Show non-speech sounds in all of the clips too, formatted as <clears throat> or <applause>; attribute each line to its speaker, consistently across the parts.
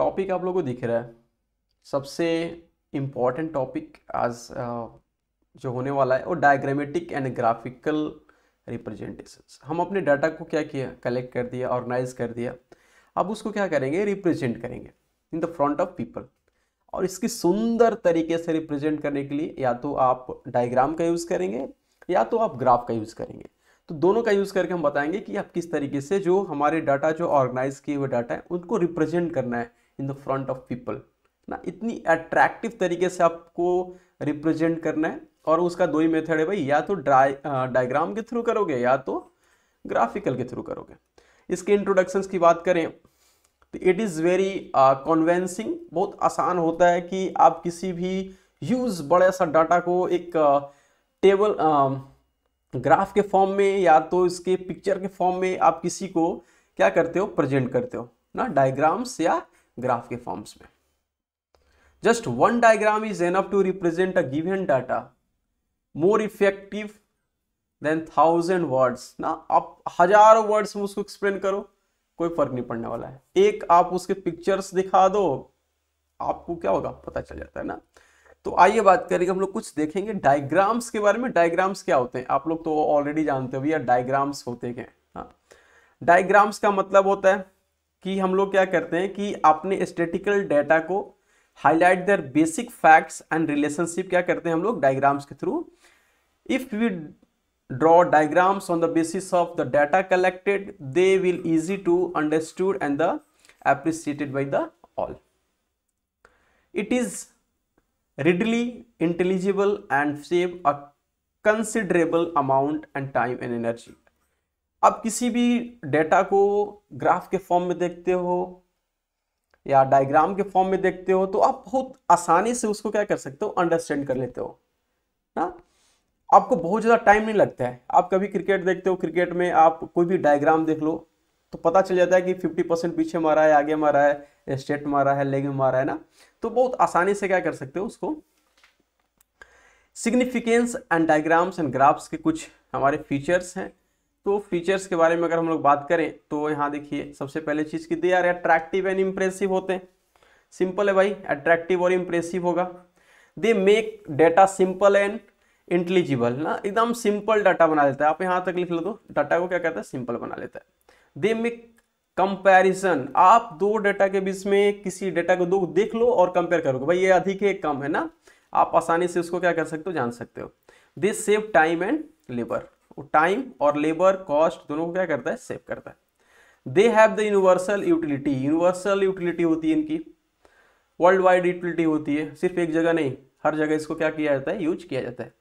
Speaker 1: Topic आप लोगों को दिख रहा है सबसे इम्पॉर्टेंट टॉपिक आज जो होने वाला है वो डायग्रामेटिक एंड ग्राफिकल रिप्रेजेंटेशन हम अपने डाटा को क्या किया कलेक्ट कर दिया ऑर्गेनाइज कर दिया अब उसको क्या करेंगे रिप्रेजेंट करेंगे in the front of people और इसकी सुंदर तरीके से रिप्रेजेंट करने के लिए या तो आप डायग्राम का यूज़ करेंगे या तो आप ग्राफ का यूज़ करेंगे तो दोनों का यूज़ करके हम बताएंगे कि आप किस तरीके से जो हमारे डाटा जो ऑर्गेनाइज किए हुए डाटा है उनको रिप्रेजेंट करना है in the front of people ना इतनी अट्रैक्टिव तरीके से आपको रिप्रेजेंट करना है और उसका दो ही मेथड है भाई या तो डायग्राम के थ्रू करोगे या तो ग्राफिकल के थ्रू करोगे इसके इंट्रोडक्शंस की बात करें तो इट इज़ वेरी कॉन्वेंसिंग बहुत आसान होता है कि आप किसी भी यूज बड़े सा डाटा को एक टेबल ग्राफ के फॉर्म में या तो इसके पिक्चर के फॉर्म में आप किसी को क्या करते हो प्रेजेंट करते हो ना डायग्राम्स या ग्राफ के फॉर्म्स में just one diagram is enough to represent a given data more effective than thousand words ना आप हजारों वर्ड्स में उसको एक्सप्लेन करो कोई फर्क नहीं पड़ने वाला है एक आप उसके पिक्चर्स दिखा दो आपको क्या होगा पता चल जाता है ना तो आइए बात करेंगे हम लोग कुछ देखेंगे डायग्राम्स के बारे में डायग्राम्स क्या होते हैं आप लोग तो ऑलरेडी जानते हो भैया डायग्राम्स होते क्या डायग्राम्स हाँ। का मतलब होता है कि हम लोग क्या करते हैं कि अपने स्टेटिकल डाटा को highlight their basic facts and relationship क्या करते हैं हम लोग डायग्राम्स के through if we draw diagrams on the basis of the data collected they will easy to understood and the appreciated by the all it is readily intelligible and save a considerable amount and time and energy आप किसी भी data को graph के form में देखते हो या diagram के फॉर्म में देखते हो तो आप बहुत आसानी से उसको क्या कर सकते हो अंडरस्टैंड कर लेते हो ना आपको बहुत ज़्यादा टाइम नहीं लगता है आप कभी क्रिकेट देखते हो क्रिकेट में आप कोई भी डायग्राम देख लो तो पता चल जाता है कि 50 परसेंट पीछे मारा है आगे मारा है स्टेट मारा है लेग में मारा है ना तो बहुत आसानी से क्या कर सकते हो उसको significance and diagrams and graphs के कुछ हमारे फीचर्स हैं तो फीचर्स के बारे में अगर हम लोग बात करें तो यहाँ देखिए सबसे पहले चीज़ की दे यार अट्रैक्टिव एंड इम्प्रेसिव होते हैं सिंपल है भाई अट्रैक्टिव और इम्प्रेसिव होगा they make data simple and intelligible ना एकदम सिंपल डाटा बना देता है आप यहाँ तक लिख लो तो डाटा को क्या कहता है सिंपल बना लेता है दे मेक कंपेरिजन आप दो डाटा के बीच में किसी डाटा को दो देख लो और कंपेयर करोगे भाई ये अधिक है कम है ना आप आसानी से उसको क्या कर सकते हो जान सकते हो they save time and labour वो टाइम और लेबर कॉस्ट दोनों को क्या करता है सेव करता है they have the universal utility universal utility होती है इनकी वर्ल्ड वाइड यूटिलिटी होती है सिर्फ एक जगह नहीं हर जगह इसको क्या किया जाता है यूज किया जाता है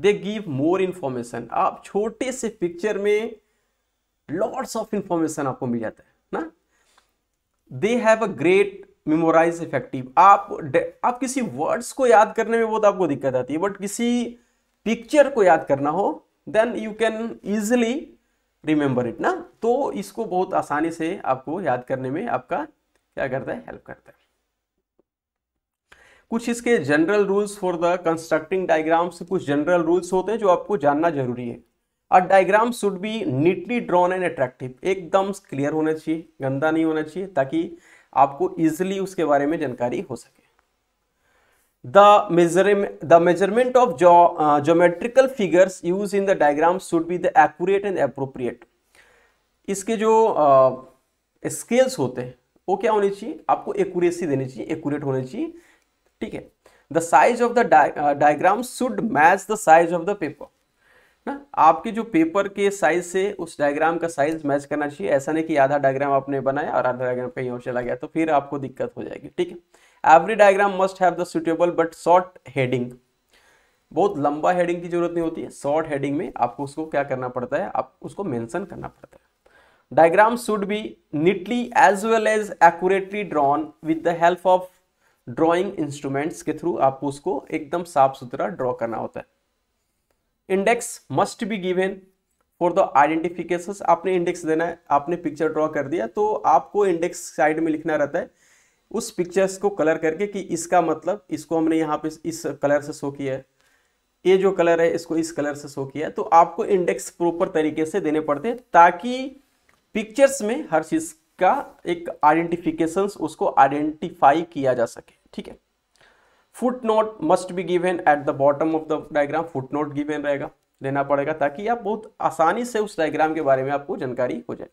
Speaker 1: दे गिव मोर इन्फॉर्मेशन आप छोटे से पिक्चर में लॉर्ड्स ऑफ इंफॉर्मेशन आपको मिल जाता है ना they have a great memorize effective आप आप किसी वर्ड्स को याद करने में बहुत आपको दिक्कत आती है बट किसी पिक्चर को याद करना हो then you can easily remember it ना तो इसको बहुत आसानी से आपको याद करने में आपका क्या करता है हेल्प करता है कुछ इसके general rules for the constructing diagrams कुछ जनरल रूल्स होते हैं जो आपको जानना जरूरी है और diagram should be neatly drawn and attractive एकदम क्लियर होना चाहिए गंदा नहीं होना चाहिए ताकि आपको इजिली उसके बारे में जानकारी हो सके the measurement the measurement of ge uh, geometrical figures used in the diagram should be the accurate and appropriate इसके जो स्केल्स uh, होते हैं वो क्या होने चाहिए आपको एक्यूरेसी देनी चाहिए एक्यूरेट होने चाहिए ठीक है the size of the diagram should match the size of the paper ना आपके जो पेपर के साइज से उस डायग्राम का साइज मैच करना चाहिए ऐसा नहीं कि आधा डायग्राम आपने बनाया और आधा डायग्राम कहीं और चला गया तो फिर आपको दिक्कत हो जाएगी ठीक है every diagram must have the suitable but short heading बहुत लंबा हेडिंग की जरूरत नहीं होती है शॉर्ट हेडिंग में आपको उसको क्या करना पड़ता है आप उसको मैंसन करना पड़ता है diagram should be neatly as well as accurately drawn with the help of drawing instruments के थ्रू आपको उसको एकदम साफ सुथरा ड्रॉ करना होता है index must be given for the identification आपने इंडेक्स देना है आपने पिक्चर ड्रॉ कर दिया तो आपको इंडेक्स साइड में लिखना रहता है उस पिक्चर्स को कलर करके कि इसका मतलब इसको हमने यहाँ पे इस कलर से शो किया है ये जो कलर है इसको इस कलर से शो किया है तो आपको इंडेक्स प्रॉपर तरीके से देने पड़ते हैं ताकि पिक्चर्स में हर चीज़ का एक आइडेंटिफिकेशन उसको आइडेंटिफाई किया जा सके ठीक है footnote must be given at the bottom of the diagram footnote given रहेगा लेना पड़ेगा ताकि आप बहुत आसानी से उस डायग्राम के बारे में आपको जानकारी हो जाए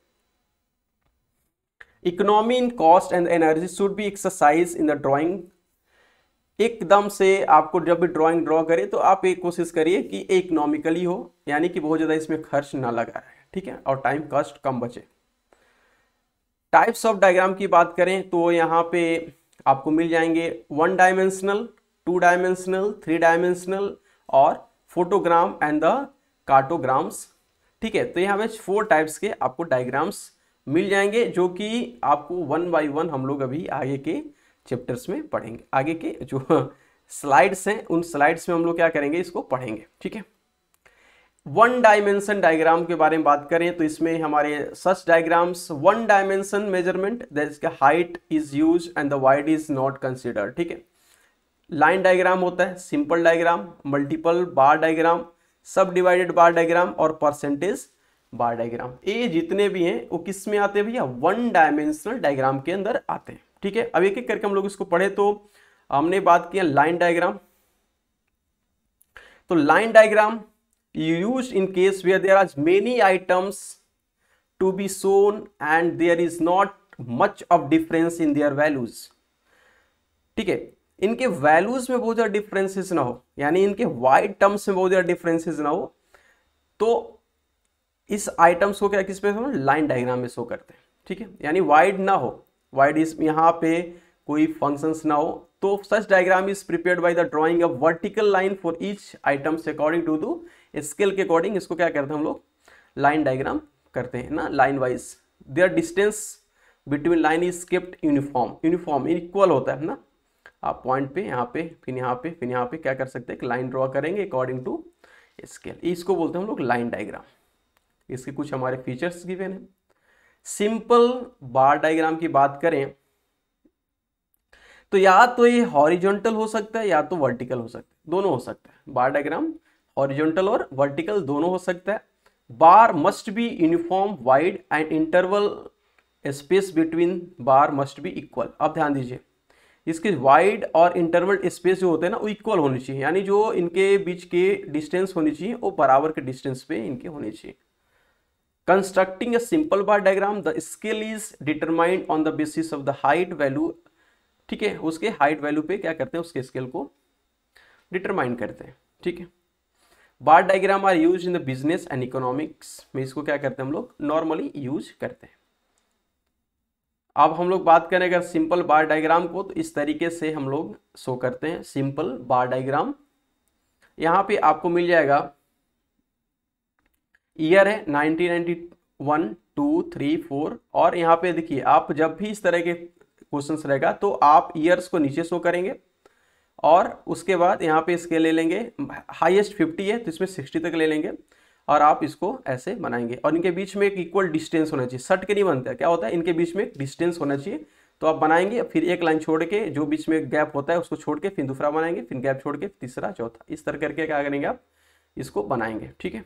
Speaker 1: economy in cost and energy should be exercise in the drawing एकदम से आपको जब भी ड्रॉइंग ड्रॉ करें तो आप एक कोशिश करिए कि इकोनॉमिकली हो यानी कि बहुत ज़्यादा इसमें खर्च ना लगा रहे ठीक है और टाइम कॉस्ट कम बचे टाइप्स ऑफ डायग्राम की बात करें तो यहाँ पे आपको मिल जाएंगे one dimensional two dimensional three dimensional और फोटोग्राम एंड द कार्टोग्राम्स ठीक है तो यहाँ पे फोर टाइप्स के आपको डायग्राम्स मिल जाएंगे जो कि आपको वन बाई वन हम लोग अभी आगे के चैप्टर्स में पढ़ेंगे आगे के जो स्लाइड्स हैं उन स्लाइड्स में हम लोग क्या करेंगे इसको पढ़ेंगे ठीक है वन डायमेंशन डायग्राम के बारे में बात करें तो इसमें हमारे such diagrams one dimension measurement height is use and the wide is not consider ठीक है लाइन डायग्राम होता है simple diagram multiple bar diagram subdivided bar diagram और परसेंटेज बार डायग्राम ये जितने भी हैं वो किस में आते हैं भैया वन डायमेंशनल डायग्राम के अंदर आते हैं ठीक है अब एक एक करके हम लोग इसको पढ़े तो हमने बात किया लाइन डायग्राम तो line diagram used in case where there are many items to be shown and there is not much of difference in their values ठीक है इनके वैल्यूज में बहुत ज़्यादा डिफरेंसेस ना हो यानी इनके वाइड टर्म्स में बहुत ज़्यादा डिफरेंसेस ना हो तो इस आइटम्स को क्या पे हम लाइन डायग्राम में शो करते हैं ठीक है यानी वाइड ना हो वाइड इस यहाँ पे कोई फंक्शंस ना हो तो such diagram is prepared by the drawing of vertical line for each items according to the scale के अकॉर्डिंग इसको क्या करते हैं हम लोग लाइन डायग्राम करते हैं ना line wise their distance between line is kept uniform uniform equal होता है ना आप पॉइंट पे यहाँ पे फिर यहाँ पे फिर यहाँ पे क्या कर सकते हैं एक लाइन ड्रॉ करेंगे अकॉर्डिंग टू स्केल इसको बोलते हैं हम लोग लाइन डायग्राम इसके कुछ हमारे फीचर्स गिवेन हैं सिंपल बार डायग्राम की बात करें तो या तो ये हॉरिजॉन्टल हो सकता है या तो वर्टिकल हो सकता है दोनों हो सकता है बार डायग्राम ऑरिजेंटल और वर्टिकल दोनों हो सकता है bar must be uniform wide and interval space between bar must be equal अब ध्यान दीजिए इसके वाइड और इंटरवल स्पेस जो होते हैं ना वो इक्वल होनी चाहिए यानी जो इनके बीच के डिस्टेंस होनी चाहिए वो बराबर के डिस्टेंस पे इनके होने चाहिए constructing a simple bar diagram the scale is determined on the basis of the height value ठीक है उसके हाइट वैल्यू पे क्या करते हैं उसके स्केल को डिटरमाइंड करते हैं ठीक है bar diagram are use in the business and economics में इसको क्या करते हैं हम लोग नॉर्मली यूज करते हैं अब हम लोग बात करें अगर सिंपल बार डायग्राम को तो इस तरीके से हम लोग शो करते हैं सिंपल बार डायग्राम यहाँ पे आपको मिल जाएगा ईयर है 1991, टू थ्री फोर और यहाँ पे देखिए आप जब भी इस तरह के क्वेश्चंस रहेगा तो आप ईयर्स को नीचे शो करेंगे और उसके बाद यहाँ पे इसके ले लेंगे हाईएस्ट फिफ्टी है तो इसमें सिक्सटी तक ले लेंगे और आप इसको ऐसे बनाएंगे और इनके बीच में एक इक्वल डिस्टेंस होना चाहिए सट के नहीं बनता क्या होता है इनके बीच में एक डिस्टेंस होना चाहिए तो आप बनाएंगे फिर एक लाइन छोड़ के जो बीच में गैप होता है उसको छोड़ के फिर दूसरा बनाएंगे फिर गैप छोड़ के तीसरा चौथा इस तरह करके क्या करेंगे आप इसको बनाएंगे ठीक है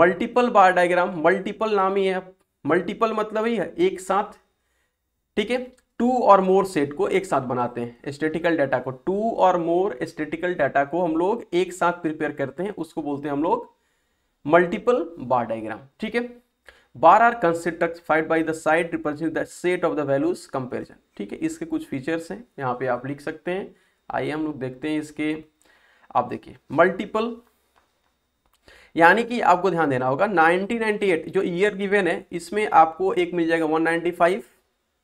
Speaker 1: मल्टीपल बार डायग्राम मल्टीपल नाम ही है मल्टीपल मतलब ही है एक साथ ठीक है टू और मोर सेट को एक साथ बनाते हैं स्टेटिकल डाटा को to or more statical data को हम लोग एक साथ प्रिपेयर करते हैं उसको बोलते हैं हम लोग मल्टीपल बार डायग्राम ठीक है bar are filed by the side represent the set of the values comparison ठीक है इसके कुछ फीचर्स हैं यहाँ पे आप लिख सकते हैं आइए हम लोग देखते हैं इसके आप देखिए मल्टीपल यानी कि आपको ध्यान देना होगा 1998 जो ईयर गिवेन है इसमें आपको एक मिल जाएगा 195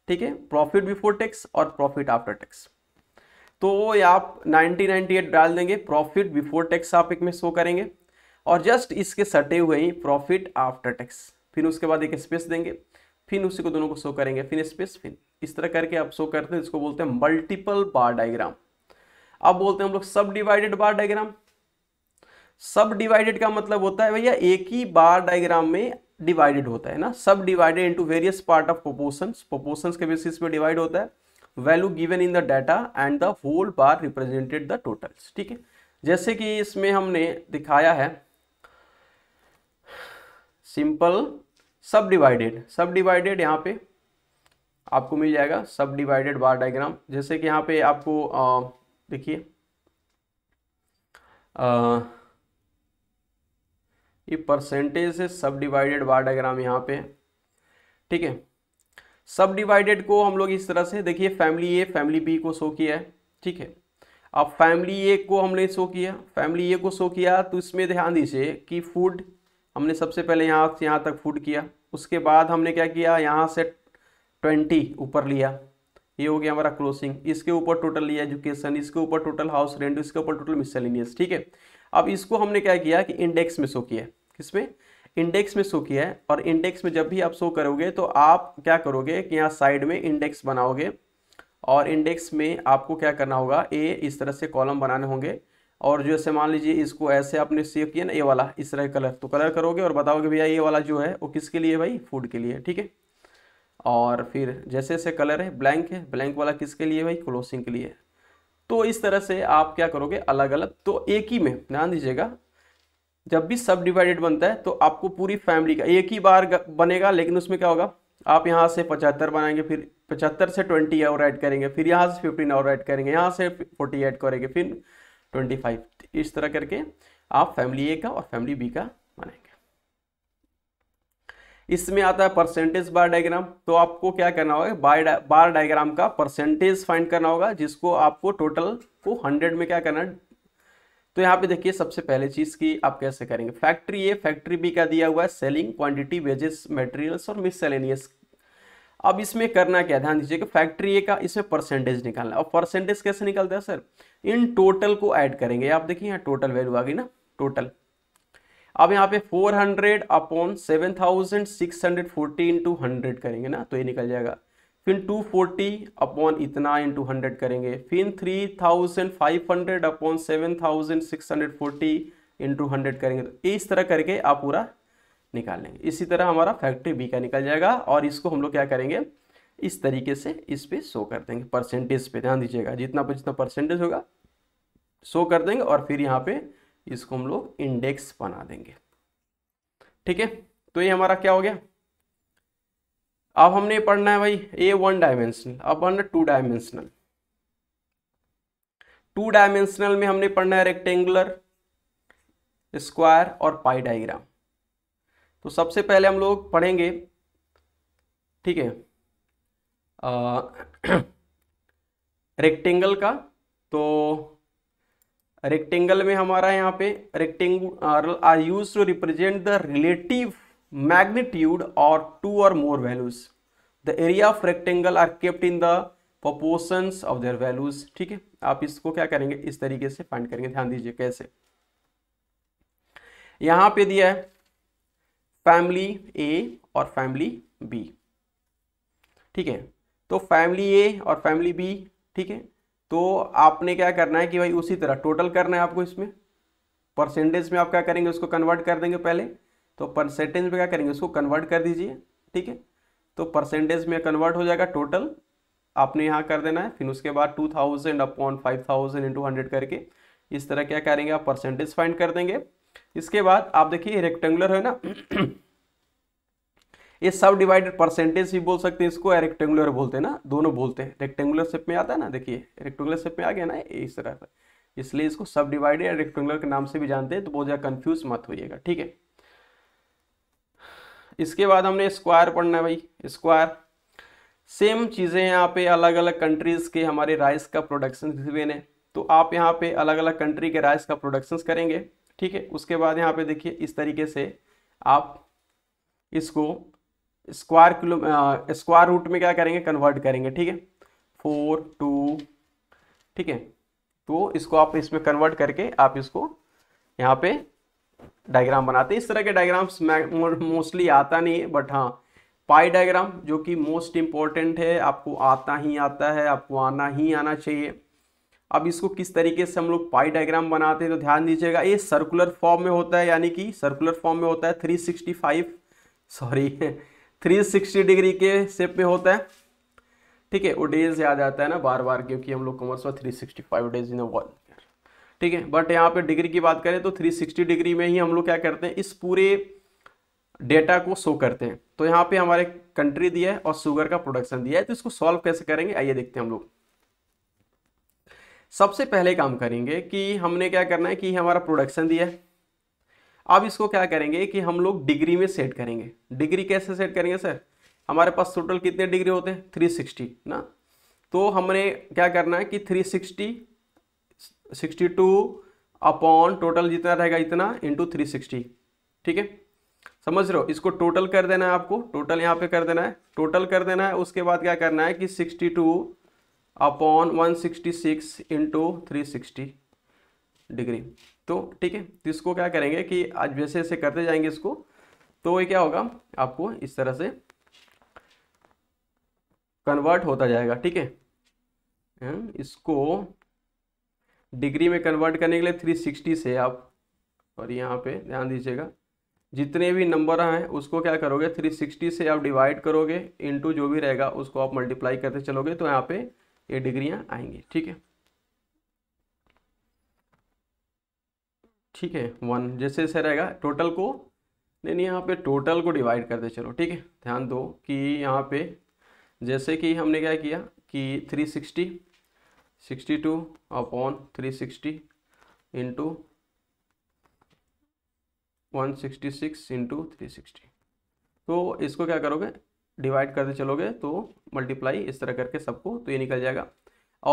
Speaker 1: ठीक है प्रॉफिट बिफोर टैक्स और प्रॉफिट आफ्टर टैक्स तो ये आप 1998 डाल देंगे प्रॉफिट बिफोर टैक्स आप एक में शो करेंगे और जस्ट इसके सटे हुए ही प्रॉफिट आफ्टर टैक्स फिर उसके बाद एक स्पेस देंगे फिर उसी को दोनों को शो करेंगे फिर स्पेस फिर इस तरह करके आप शो करते हैं इसको बोलते हैं मल्टीपल बार डायग्राम अब बोलते हैं हम लोग subdivided bar diagram subdivided का मतलब होता है भैया एक ही बार डायग्राम में डिवाइडेड होता है ना subdivided into various part of proportion proportion के बेसिस पे डिवाइड होता है value given in the data and the whole bar represented the totals ठीक है जैसे कि इसमें हमने दिखाया है सिंपल सब डिवाइडेड सब डिवाइडेड यहाँ पे आपको मिल जाएगा सब डिवाइडेड बार डायग्राम जैसे कि यहाँ पे आपको देखिए ये परसेंटेज है सब डिवाइडेड बार डायग्राम यहाँ पे ठीक है सब डिवाइडेड को हम लोग इस तरह से देखिए फैमिली ए फैमिली बी को शो किया है ठीक है अब फैमिली ए को हमने शो किया फैमिली ए को शो किया तो इसमें ध्यान दीजिए कि फूड हमने सबसे पहले यहाँ से यहाँ तक फूड किया उसके बाद हमने क्या किया यहाँ से ट्वेंटी ऊपर लिया ये हो गया हमारा क्लोजिंग इसके ऊपर टोटल लिया एजुकेशन इसके ऊपर टोटल हाउस रेंट इसके ऊपर टोटल मिसलिनियस ठीक है अब इसको हमने क्या किया कि इंडेक्स में शो किया किस में इंडेक्स में शो किया है और इंडेक्स में जब भी आप शो करोगे तो आप क्या करोगे कि यहाँ साइड में इंडेक्स बनाओगे और इंडेक्स में आपको क्या करना होगा ए इस तरह से कॉलम बनाने होंगे और जो जैसे मान लीजिए इसको ऐसे आपने सेव किया ना ए वाला इस तरह कलर तो कलर करोगे और बताओगे भैया ये वाला जो है वो किसके लिए भाई फूड के लिए ठीक है और फिर जैसे जैसे कलर है ब्लैंक है ब्लैंक वाला किसके लिए भाई क्लोसिंग के लिए तो इस तरह से आप क्या करोगे अलग अलग तो एक ही में ध्यान दीजिएगा जब भी सब डिवाइडेड बनता है तो आपको पूरी फैमिली का एक ही बार बनेगा लेकिन उसमें क्या होगा आप यहाँ से पचहत्तर बनाएंगे फिर पचहत्तर से ट्वेंटी और ऐड करेंगे फिर यहाँ से फिफ्टीन और ऐड करेंगे यहाँ से फोर्टी ऐड करेंगे फिर ट्वेंटी फाइव इस तरह करके आप फैमिली ए का और फैमिली बी का इसमें आता है परसेंटेज बार डायग्राम तो आपको क्या करना होगा बार बार डायग्राम का परसेंटेज फाइंड करना होगा जिसको आपको टोटल को हंड्रेड में क्या करना है तो यहाँ पे देखिए सबसे पहले चीज़ की आप कैसे करेंगे फैक्ट्री ए फैक्ट्री बी का दिया हुआ है सेलिंग क्वांटिटी वेजेस मटेरियल्स और सेलेनियस अब इसमें करना क्या ध्यान दीजिए कि फैक्ट्री ए का इसमें परसेंटेज निकालना और परसेंटेज कैसे निकलता है सर इन टोटल को ऐड करेंगे आप देखिए यहाँ टोटल वैल्यू आ गई ना टोटल अब यहाँ पे 400 hundred upon seven thousand six hundred forty into hundred करेंगे ना तो ये निकल जाएगा फिर 240 अपॉन इतना इंटू हंड्रेड करेंगे फिर 3500 अपॉन फोर्टी इंटू हंड्रेड करेंगे तो इस तरह करके आप पूरा निकाल लेंगे इसी तरह हमारा फैक्ट्री बी का निकल जाएगा और इसको हम लोग क्या करेंगे इस तरीके से इस पर शो कर देंगे परसेंटेज पे ध्यान दीजिएगा जितना जितना परसेंटेज होगा शो कर देंगे और फिर यहाँ पे इसको हम लोग इंडेक्स बना देंगे ठीक है तो ये हमारा क्या हो गया अब हमने पढ़ना है भाई ए वन डायमेंशनल अब पढ़ना टू डायमेंशनल टू डायमेंशनल में हमने पढ़ना है रेक्टेंगुलर स्क्वायर और पाई डायग्राम तो सबसे पहले हम लोग पढ़ेंगे ठीक है रेक्टेंगल <clears throat> का तो रेक्टेंगल में हमारा यहाँ पे rectangle are used to represent the relative magnitude और two or more values the area of rectangle are kept in the proportions of their values ठीक है आप इसको क्या करेंगे इस तरीके से फाइंड करेंगे ध्यान दीजिए कैसे यहाँ पे दिया है फैमिली ए और फैमिली बी ठीक है तो फैमिली ए और फैमिली बी ठीक है तो आपने क्या करना है कि भाई उसी तरह टोटल करना है आपको इसमें परसेंटेज में आप क्या करेंगे उसको कन्वर्ट कर देंगे पहले तो परसेंटेज में क्या करेंगे उसको कन्वर्ट कर दीजिए ठीक है तो परसेंटेज में कन्वर्ट हो जाएगा टोटल आपने यहाँ कर देना है फिर उसके बाद two thousand upon five thousand into hundred करके इस तरह क्या करेंगे आप परसेंटेज फाइंड कर देंगे इसके बाद आप देखिए रेक्टेंगुलर है ना ये सब डिवाइडेड परसेंटेज भी बोल सकते हैं इसको या रेक्टेंगुलर बोलते हैं ना दोनों बोलते हैं रेक्टेंगुलर शेप में आता है ना देखिए रेक्टेंगुलर शेप में आ गया ना इस तरह से इसलिए इसको सब डिवाइडेड या रेक्टेंगुलर के नाम से भी जानते हैं तो बहुत ज़्यादा कन्फ्यूज मत होइएगा ठीक है इसके बाद हमने स्क्वायर पढ़ना है भाई स्क्वायर सेम चीज़ें यहाँ पे अलग अलग कंट्रीज़ के हमारे राइस का प्रोडक्शन गिवन है तो आप यहाँ पे अलग अलग कंट्री के राइस का प्रोडक्शन करेंगे ठीक है उसके बाद यहाँ पे देखिए इस तरीके से आप इसको स्क्वायर किलो स्क्वायर रूट में क्या करेंगे कन्वर्ट करेंगे ठीक है फोर टू ठीक है तो इसको आप इसमें कन्वर्ट करके आप इसको यहाँ पे डायग्राम बनाते हैं इस तरह के डायग्राम्स मोस्टली आता नहीं है बट हाँ पाई डायग्राम जो कि मोस्ट इम्पॉर्टेंट है आपको आता ही आता है आपको आना ही आना चाहिए अब इसको किस तरीके से हम लोग पाई डायग्राम बनाते हैं तो ध्यान दीजिएगा ये सर्कुलर फॉर्म में होता है यानी कि सर्कुलर फॉर्म में होता है 365 सॉरी 360 डिग्री के शेप में होता है ठीक है वो डेज याद आता है ना बार बार क्योंकि हम लोग कॉमर्स में 365 डेज इन वन ठीक है बट यहाँ पे डिग्री की बात करें तो 360 डिग्री में ही हम लोग क्या करते हैं इस पूरे डेटा को शो करते हैं तो यहाँ पे हमारे कंट्री दिया है और शुगर का प्रोडक्शन दिया है तो इसको सॉल्व कैसे करेंगे आइए देखते हैं हम लोग सबसे पहले काम करेंगे कि हमने क्या करना है कि हमारा प्रोडक्शन दिया है अब इसको क्या करेंगे कि हम लोग डिग्री में सेट करेंगे डिग्री कैसे सेट करेंगे सर हमारे पास टोटल कितने डिग्री होते हैं 360 ना तो हमने क्या करना है कि 360 62 अपॉन टोटल जितना रहेगा इतना इंटू थ्री ठीक है समझ रहे हो इसको टोटल कर देना है आपको टोटल यहाँ पे कर देना है टोटल कर देना है उसके बाद क्या करना है कि 62 upon 166 sixty six into degree तो ठीक है तो इसको क्या करेंगे कि आज वैसे ऐसे करते जाएंगे इसको तो ये क्या होगा आपको इस तरह से कन्वर्ट होता जाएगा ठीक है हम्म, इसको डिग्री में कन्वर्ट करने के लिए थ्री सिक्सटी से आप और यहाँ पे ध्यान दीजिएगा जितने भी नंबर हैं उसको क्या करोगे थ्री सिक्सटी से आप डिवाइड करोगे इनटू जो भी रहेगा उसको आप मल्टीप्लाई करते चलोगे तो यहाँ पे ये डिग्रियाँ आएंगी ठीक है ठीक है वन जैसे जैसे रहेगा टोटल को नहीं नहीं यहाँ पे टोटल को डिवाइड करते चलो ठीक है ध्यान दो कि यहाँ पे जैसे कि हमने क्या किया कि three sixty sixty two upon three sixty into one sixty six into three sixty तो इसको क्या करोगे डिवाइड करते चलोगे तो मल्टीप्लाई इस तरह करके सबको तो ये निकल जाएगा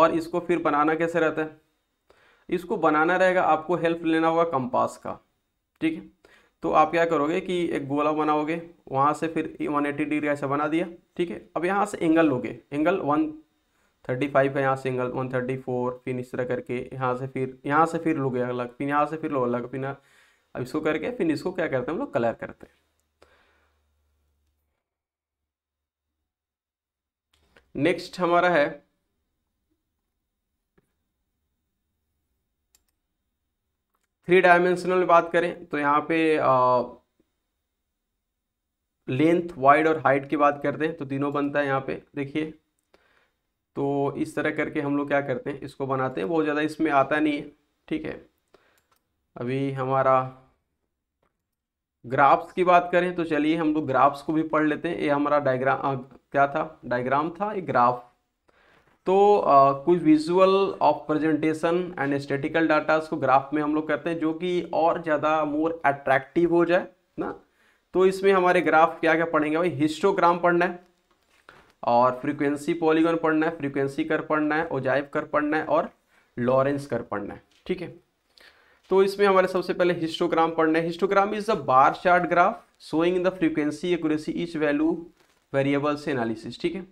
Speaker 1: और इसको फिर बनाना कैसे रहता है इसको बनाना रहेगा आपको हेल्प लेना होगा कंपास का ठीक है तो आप क्या करोगे कि एक गोला बनाओगे वहाँ से फिर 180 डिग्री ऐसा बना दिया ठीक है अब यहाँ से एंगल लोगे एंगल 135 है यहाँ से एंगल 134 फिर इस तरह करके यहाँ से फिर यहाँ से फिर लोगे अलग फिर यहाँ से फिर लो अलग फिर अब इसको करके फिर इसको क्या करते हैं हम लोग कलर करते हैं नेक्स्ट हमारा है थ्री डायमेंशनल बात करें तो यहाँ पे लेंथ वाइड और हाइट की बात करते हैं तो तीनों बनता है यहाँ पे देखिए तो इस तरह करके हम लोग क्या करते हैं इसको बनाते हैं बहुत ज़्यादा इसमें आता नहीं है ठीक है अभी हमारा ग्राफ्स की बात करें तो चलिए हम लोग ग्राफ्स को भी पढ़ लेते हैं ये हमारा डायग्राम क्या था डायग्राम था ये ग्राफ तो आ, कुछ visual of presentation and statical data को ग्राफ में हम लोग करते हैं जो कि और ज़्यादा मोर अट्रैक्टिव हो जाए ना तो इसमें हमारे ग्राफ क्या क्या पढ़ेंगे भाई हिस्टोग्राम पढ़ना है और फ्रीक्वेंसी पॉलीगन पढ़ना है फ्रीक्वेंसी कर पढ़ना है ओजाइव कर पढ़ना है और लॉरेंस कर पढ़ना है ठीक है तो इसमें हमारे सबसे पहले हिस्टोग्राम पढ़ना है histogram is a bar chart graph showing the frequency accuracy each value variables analysis ठीक है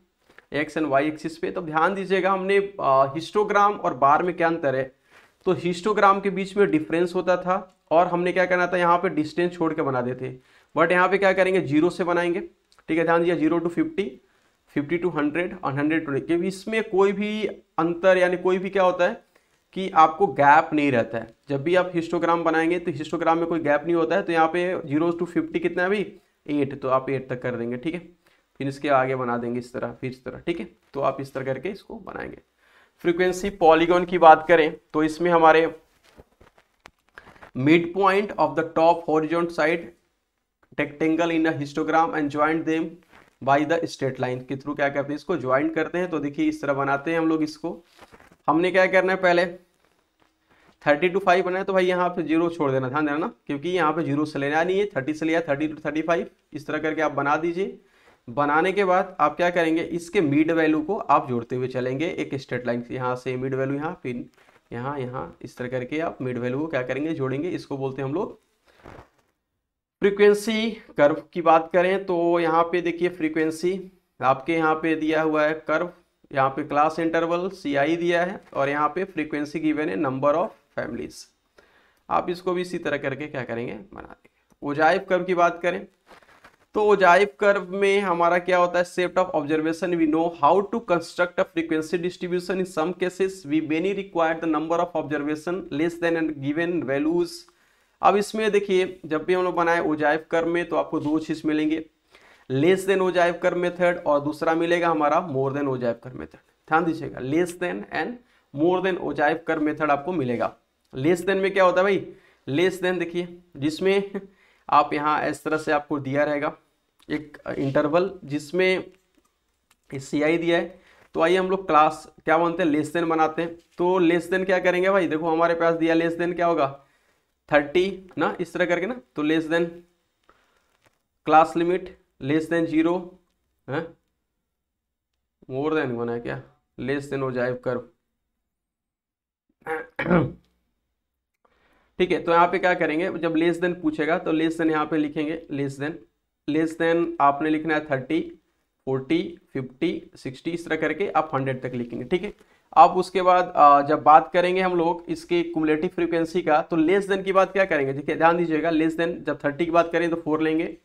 Speaker 1: एक्स एंड वाई एक्सिस पे तो ध्यान दीजिएगा हमने हिस्टोग्राम और बार में क्या अंतर है तो हिस्टोग्राम के बीच में डिफरेंस होता था और हमने क्या करना था यहाँ पे डिस्टेंस छोड़ के बना थे बट यहाँ पे क्या करेंगे जीरो से बनाएंगे ठीक है ध्यान दीजिए zero to fifty fifty to hundred और हंड्रेड टू क्योंकि इसमें कोई भी अंतर यानी कोई भी क्या होता है कि आपको गैप नहीं रहता है जब भी आप हिस्टोग्राम बनाएंगे तो हिस्टोग्राम में कोई गैप नहीं होता है तो यहाँ पे जीरो टू फिफ्टी कितना है भाई एट तो आप एट तक कर देंगे ठीक है फिर इसके आगे बना देंगे इस तरह फिर इस तरह ठीक है तो आप इस तरह करके इसको बनाएंगे फ्रीक्वेंसी पॉलीगॉन की बात करें तो इसमें हमारे mid point of the top horizontal side rectangle in histogram and join them by the straight line के थ्रू क्या करते हैं इसको ज्वाइंट करते हैं तो देखिए इस तरह बनाते हैं हम लोग इसको हमने क्या करना है पहले थर्टी टू फाइव बनाए तो भाई यहाँ पे जीरो छोड़ देना ध्यान देना ना क्योंकि यहाँ पे जीरो से लेना नहीं है थर्टी से लिया थर्टी टू थर्टी फाइव इस तरह करके आप बना दीजिए बनाने के बाद आप क्या करेंगे इसके मिड वैल्यू को आप जोड़ते हुए चलेंगे एक स्ट्रेट लाइन यहाँ से मिड वैल्यू यहाँ फिर यहाँ यहाँ इस तरह करके आप मिड वैल्यू को क्या करेंगे जोड़ेंगे इसको बोलते हैं हम लोग फ्रीक्वेंसी कर्व की बात करें तो यहाँ पे देखिए फ्रीक्वेंसी आपके यहाँ पे दिया हुआ है कर्व यहाँ पे क्लास इंटरवल सी दिया है और यहाँ पे फ्रीक्वेंसी गिवेन है नंबर ऑफ फैमिलीज आप इसको भी इसी तरह करके क्या करेंगे बना देंगे ओजाइब कर्व की बात करें तो ओजाइव कर्व में हमारा क्या होता है set of observation we know how to construct a frequency distribution in some cases we may require the number of observation less than and given values अब इसमें देखिए जब भी हम लोग बनाए ओजाइव कर्व में तो आपको दो चीज मिलेंगे less than ogive curve method और दूसरा मिलेगा हमारा more than ogive curve method ध्यान दीजिएगा less than and more than ogive curve method आपको मिलेगा लेस देन में क्या होता है भाई लेस देन देखिए जिसमें <laughs> आप यहाँ इस तरह से आपको दिया रहेगा एक इंटरवल जिसमें सी आई दिया है तो आइए हम लोग क्लास क्या बनते हैं लेस देन बनाते हैं तो लेस देन क्या करेंगे भाई देखो हमारे पास दिया लेस देन क्या होगा थर्टी ना इस तरह करके ना तो less than class limit less than zero है मोर देन बना है क्या लेस देन हो जाए कर ठीक है तो यहाँ पे क्या करेंगे जब लेस देन पूछेगा तो लेस देन यहाँ पे लिखेंगे लेस देन लेस देन आपने लिखना है थर्टी फोर्टी फिफ्टी सिक्सटी इस तरह करके आप हंड्रेड तक लिखेंगे ठीक है आप उसके बाद जब बात करेंगे हम लोग इसके कुमलेटिव फ्रीक्वेंसी का तो लेस देन की बात क्या करेंगे देखिए ध्यान दीजिएगा लेस देन जब थर्टी की बात करें तो फोर लेंगे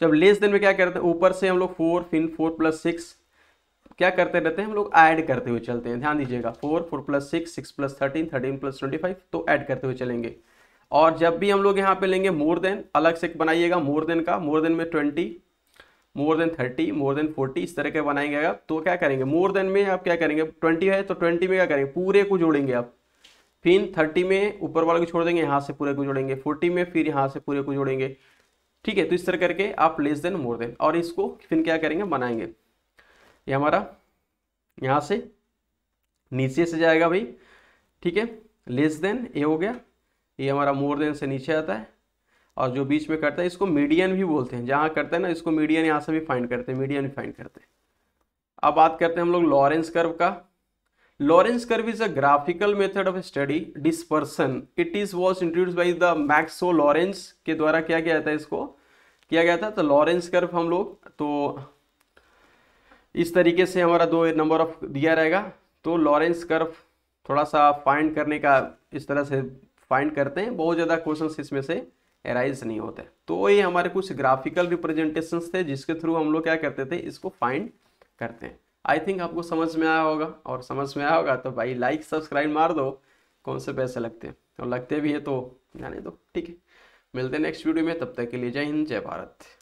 Speaker 1: जब लेस देन में क्या करते हैं ऊपर से हम लोग फोर फिन फोर प्लस सिक्स क्या करते रहते हैं हम लोग ऐड करते हुए चलते हैं ध्यान दीजिएगा four four plus six six plus thirteen thirteen plus twenty five तो ऐड करते हुए चलेंगे और जब भी हम लोग यहाँ पे लेंगे मोर देन अलग से बनाइएगा मोर देन का मोर देन में twenty more than thirty more than forty इस तरह के बनाएंगे आप तो क्या करेंगे मोर देन में आप क्या करेंगे ट्वेंटी है तो ट्वेंटी में क्या करेंगे पूरे को जोड़ेंगे आप फिर थर्टी में ऊपर वाले को छोड़ देंगे यहाँ से पूरे को जोड़ेंगे फोर्टी में फिर यहाँ से पूरे को जोड़ेंगे ठीक है तो इस तरह करके आप लेस देन मोर देन और इसको फिर क्या करेंगे बनाएंगे ये हमारा यहाँ से नीचे से जाएगा भाई ठीक है लेस देन ये हो गया ये हमारा मोर देन से नीचे आता है और जो बीच में करता है इसको मीडियन भी बोलते हैं जहाँ करता है ना इसको मीडियन यहाँ से भी फाइंड करते हैं मीडियन भी फाइंड करते हैं अब बात करते हैं हम लोग लॉरेंस कर्व का Lorenz curve is a graphical method of study dispersion it is was introduce by the Max O Lorenz के द्वारा क्या किया जाता है इसको किया गया था तो लॉरेंस कर्व हम लोग तो इस तरीके से हमारा दो नंबर ऑफ दिया रहेगा तो लॉरेंस कर्व थोड़ा सा फाइंड करने का इस तरह से फाइंड करते हैं बहुत ज़्यादा क्वेश्चन इसमें से एराइज नहीं होते तो ये हमारे कुछ ग्राफिकल रिप्रेजेंटेशन थे जिसके थ्रू हम लोग क्या करते थे इसको फाइंड करते हैं आई थिंक आपको समझ में आया होगा और समझ में आया होगा तो भाई लाइक सब्सक्राइब मार दो कौन से पैसे लगते हैं और तो लगते भी हैं तो जाने दो ठीक है मिलते हैं नेक्स्ट वीडियो में तब तक के लिए जय हिंद जय भारत